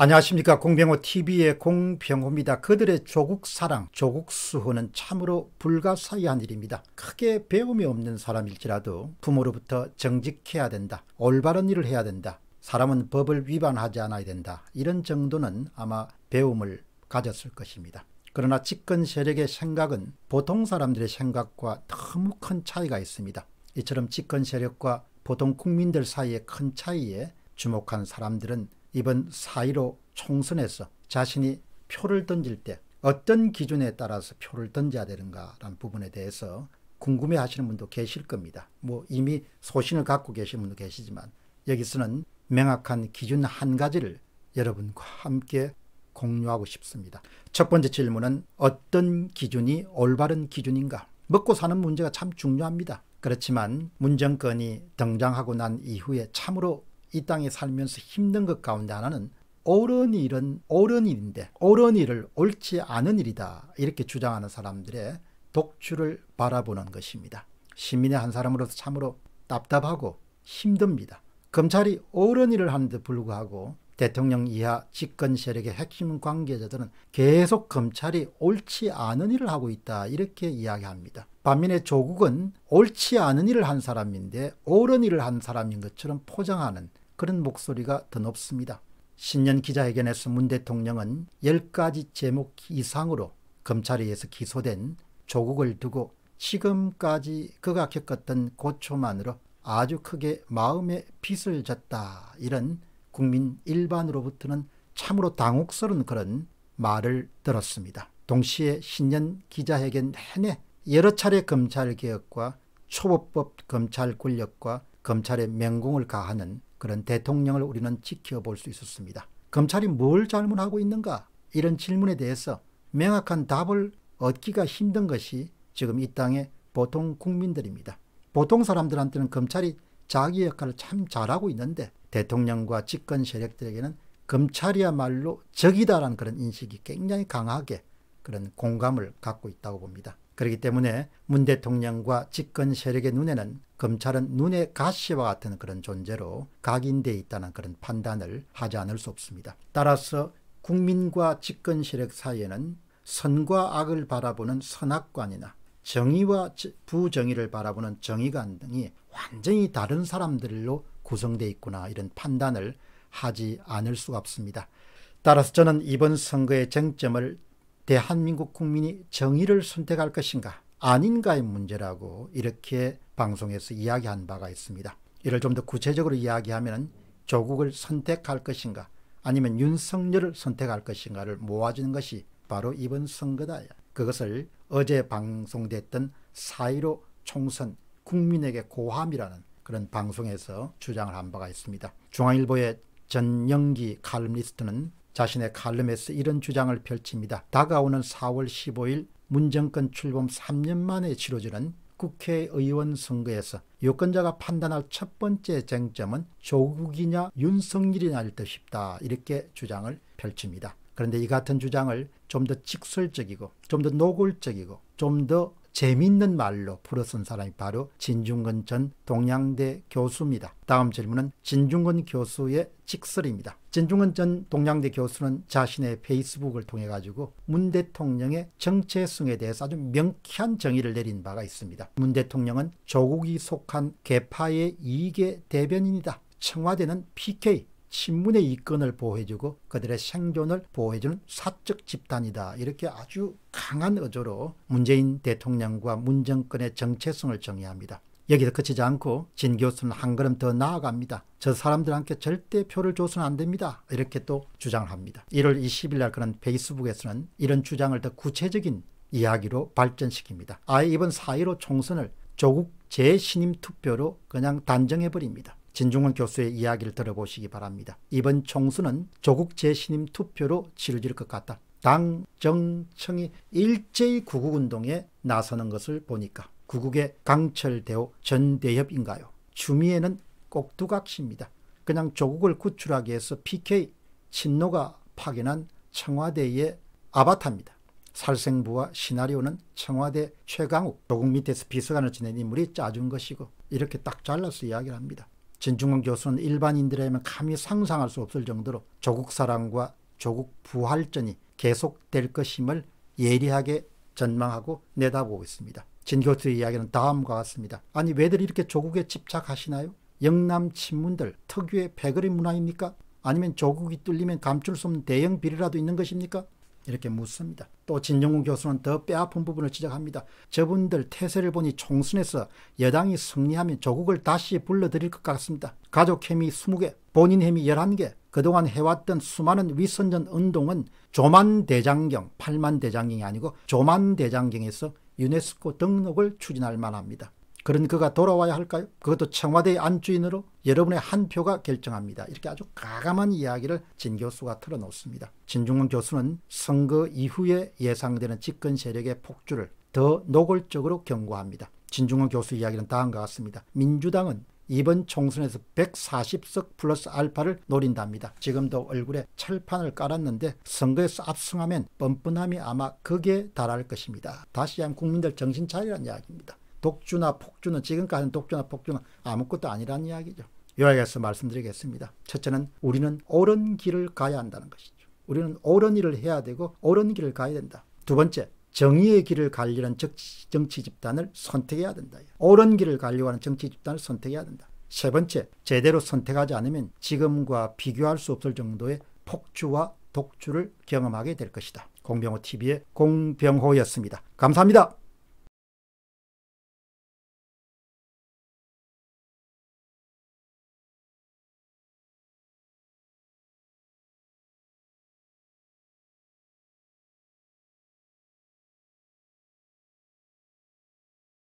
안녕하십니까 공병호 TV의 공병호입니다. 그들의 조국 사랑, 조국 수호는 참으로 불가사의한 일입니다. 크게 배움이 없는 사람일지라도 부모로부터 정직해야 된다. 올바른 일을 해야 된다. 사람은 법을 위반하지 않아야 된다. 이런 정도는 아마 배움을 가졌을 것입니다. 그러나 집권 세력의 생각은 보통 사람들의 생각과 너무 큰 차이가 있습니다. 이처럼 집권 세력과 보통 국민들 사이의 큰 차이에 주목한 사람들은 이번 4.15 총선에서 자신이 표를 던질 때 어떤 기준에 따라서 표를 던져야 되는가라는 부분에 대해서 궁금해 하시는 분도 계실 겁니다. 뭐 이미 소신을 갖고 계신 분도 계시지만 여기서는 명확한 기준 한 가지를 여러분과 함께 공유하고 싶습니다. 첫 번째 질문은 어떤 기준이 올바른 기준인가? 먹고 사는 문제가 참 중요합니다. 그렇지만 문정권이 등장하고 난 이후에 참으로 이 땅에 살면서 힘든 것 가운데 하나는 옳은 일은 옳은 일인데 옳은 일을 옳지 않은 일이다 이렇게 주장하는 사람들의 독주를 바라보는 것입니다. 시민의 한 사람으로서 참으로 답답하고 힘듭니다. 검찰이 옳은 일을 하는데 불구하고 대통령 이하 집권 세력의 핵심 관계자들은 계속 검찰이 옳지 않은 일을 하고 있다 이렇게 이야기합니다. 반면에 조국은 옳지 않은 일을 한 사람인데 옳은 일을 한 사람인 것처럼 포장하는 그런 목소리가 더높습니다 신년 기자회견에서 문 대통령은 10가지 제목 이상으로 검찰에 의해서 기소된 조국을 두고 지금까지 그가 겪었던 고초만으로 아주 크게 마음에 빚을 졌다 이런 국민 일반으로부터는 참으로 당혹스러운 그런 말을 들었습니다. 동시에 신년 기자회견 내내 여러 차례 검찰개혁과 초보법 검찰 권력과 검찰의 명공을 가하는 그런 대통령을 우리는 지켜볼 수 있었습니다. 검찰이 뭘 잘못하고 있는가? 이런 질문에 대해서 명확한 답을 얻기가 힘든 것이 지금 이 땅의 보통 국민들입니다. 보통 사람들한테는 검찰이 자기 역할을 참 잘하고 있는데 대통령과 집권 세력들에게는 검찰이야말로 적이다라는 그런 인식이 굉장히 강하게 그런 공감을 갖고 있다고 봅니다. 그렇기 때문에 문 대통령과 집권 세력의 눈에는 검찰은 눈의 가시와 같은 그런 존재로 각인되어 있다는 그런 판단을 하지 않을 수 없습니다. 따라서 국민과 집권 세력 사이에는 선과 악을 바라보는 선악관이나 정의와 부정의를 바라보는 정의관 등이 완전히 다른 사람들로 구성되어 있구나 이런 판단을 하지 않을 수가 없습니다. 따라서 저는 이번 선거의 쟁점을 대한민국 국민이 정의를 선택할 것인가 아닌가의 문제라고 이렇게 방송에서 이야기한 바가 있습니다. 이를 좀 더 구체적으로 이야기하면 조국을 선택할 것인가 아니면 윤석열을 선택할 것인가를 모아주는 것이 바로 이번 선거다. 그것을 어제 방송됐던 사1로 총선 국민에게 고함이라는 그런 방송에서 주장을 한 바가 있습니다. 중앙일보의 전영기 칼럼니스트는 자신의 칼럼에서 이런 주장을 펼칩니다. 다가오는 4월 15일 문정권 출범 3년 만에 치러지는 국회의원 선거에서 유권자가 판단할 첫 번째 쟁점은 조국이냐 윤석열이냐일 듯 싶다 이렇게 주장을 펼칩니다. 그런데 이 같은 주장을 좀 더 직설적이고 좀 더 노골적이고 좀더 재미있는 말로 풀어쓴 사람이 바로 진중근 전 동양대 교수입니다. 다음 질문은 진중근 교수의 직설입니다. 진중근 전 동양대 교수는 자신의 페이스북을 통해 가지고 문 대통령의 정체성에 대해서 아주 명쾌한 정의를 내린 바가 있습니다. 문 대통령은 조국이 속한 개파의 이익 대변인이다. 청와대는 PK, 친문의 이권을 보호해주고 그들의 생존을 보호해주는 사적 집단이다. 이렇게 아주 강한 의조로 문재인 대통령과 문정권의 정체성을 정의합니다. 여기서 그치지 않고 진 교수는 한 걸음 더 나아갑니다. 저 사람들한테 절대 표를 줘서는 안 됩니다. 이렇게 또 주장을 합니다. 1월 20일 날 그런 페이스북에서는 이런 주장을 더 구체적인 이야기로 발전시킵니다. 아예 이번 4.15 총선을 조국 재신임 투표로 그냥 단정해버립니다. 진중훈 교수의 이야기를 들어보시기 바랍니다. 이번 총수는 조국 재신임 투표로 치러질 것 같다. 당, 정청이 일제히 구국운동에 나서는 것을 보니까 구국의 강철대호 전대협인가요? 추미애는 꼭두각시입니다. 그냥 조국을 구출하기 위해서 PK 친노가 파견한 청와대의 아바타입니다. 살생부와 시나리오는 청와대 최강욱, 조국 밑에서 비서관을 지낸 인물이 짜준 것이고 이렇게 딱 잘라서 이야기를 합니다. 진중권 교수는 일반인들에면 감히 상상할 수 없을 정도로 조국 사랑과 조국 부활전이 계속될 것임을 예리하게 전망하고 내다보고 있습니다. 진 교수의 이야기는 다음과 같습니다. 아니 왜들 이렇게 조국에 집착하시나요? 영남 친문들 특유의 배거리 문화입니까? 아니면 조국이 뚫리면 감출 수 없는 대형 비리라도 있는 것입니까? 이렇게 묻습니다. 또 진영훈 교수는 더 뼈아픈 부분을 지적합니다. 저분들 태세를 보니 총선에서 여당이 승리하면 조국을 다시 불러들일 것 같습니다. 가족 혐의 20개, 본인 혐의 11개, 그동안 해왔던 수많은 위선전 운동은 조만대장경, 팔만대장경이 아니고 조만대장경에서 유네스코 등록을 추진할 만합니다. 그런 그가 돌아와야 할까요? 그것도 청와대의 안주인으로 여러분의 한 표가 결정합니다. 이렇게 아주 가감한 이야기를 진 교수가 틀어놓습니다. 진중원 교수는 선거 이후에 예상되는 집권 세력의 폭주를 더 노골적으로 경고합니다. 진중원 교수 이야기는 다음과 같습니다. 민주당은 이번 총선에서 140석 플러스 알파를 노린답니다. 지금도 얼굴에 철판을 깔았는데 선거에서 압승하면 뻔뻔함이 아마 극에 달할 것입니다. 다시 한 국민들 정신 차리란 이야기입니다. 독주나 폭주는 지금까지 는 독주나 폭주는 아무것도 아니라는 이야기죠. 요약해서 말씀드리겠습니다. 첫째는 우리는 옳은 길을 가야 한다는 것이죠. 우리는 옳은 일을 해야 되고 옳은 길을 가야 된다. 두 번째, 정의의 길을 가려는 정치 집단을 선택해야 된다. 옳은 길을 가려고 하는 정치 집단을 선택해야 된다. 세 번째, 제대로 선택하지 않으면 지금과 비교할 수 없을 정도의 폭주와 독주를 경험하게 될 것이다. 공병호 TV의 공병호였습니다. 감사합니다.